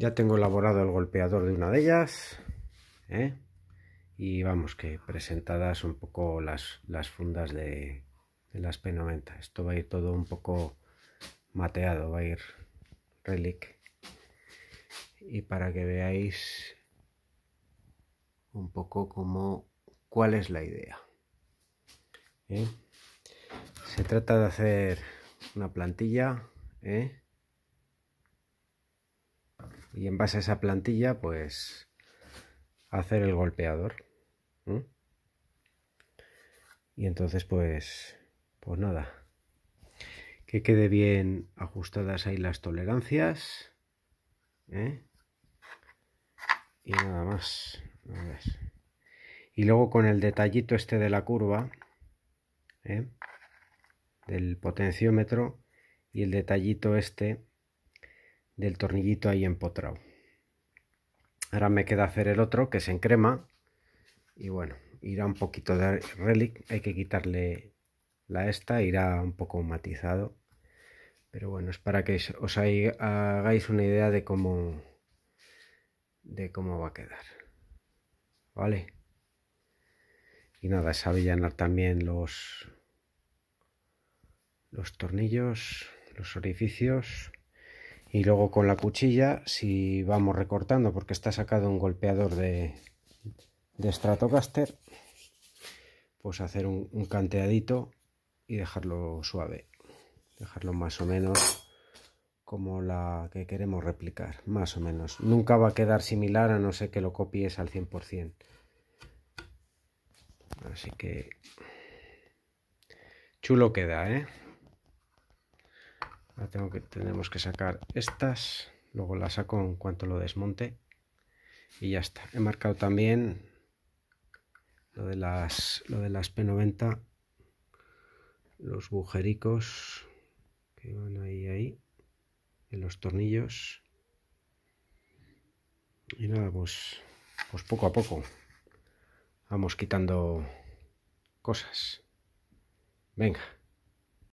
Ya tengo elaborado el golpeador de una de ellas. ¿eh? Y vamos, que presentadas un poco las, fundas de, las P90. Esto va a ir todo un poco mateado, va a ir relic. Y para que veáis un poco como cuál es la idea. ¿eh? Se trata de hacer una plantilla ¿eh? y en base a esa plantilla, pues hacer el golpeador. Y entonces, pues, pues nada, que quede bien ajustadas ahí las tolerancias. ¿eh? Y nada más. Y luego con el detallito este de la curva, ¿eh? del potenciómetro y el detallito este del tornillito ahí empotrado. Ahora me queda hacer el otro que es en crema. y bueno, irá un poquito de relic, hay que quitarle la esta, irá un poco matizado. Pero bueno, es para que os hagáis una idea de cómo de cómo va a quedar. ¿Vale? Y nada, es llenar también los los tornillos, los orificios y luego con la cuchilla si vamos recortando porque está sacado un golpeador de, de Stratocaster pues hacer un, un, canteadito y dejarlo suave dejarlo más o menos como la que queremos replicar más o menos nunca va a quedar similar a no ser que lo copies al 100% así que chulo queda eh tenemos que sacar estas, luego las saco en cuanto lo desmonte y ya está. He marcado también lo de las, lo de las P90, los bujericos que van ahí, ahí, en los tornillos. Y nada, pues, pues poco a poco vamos quitando cosas. Venga.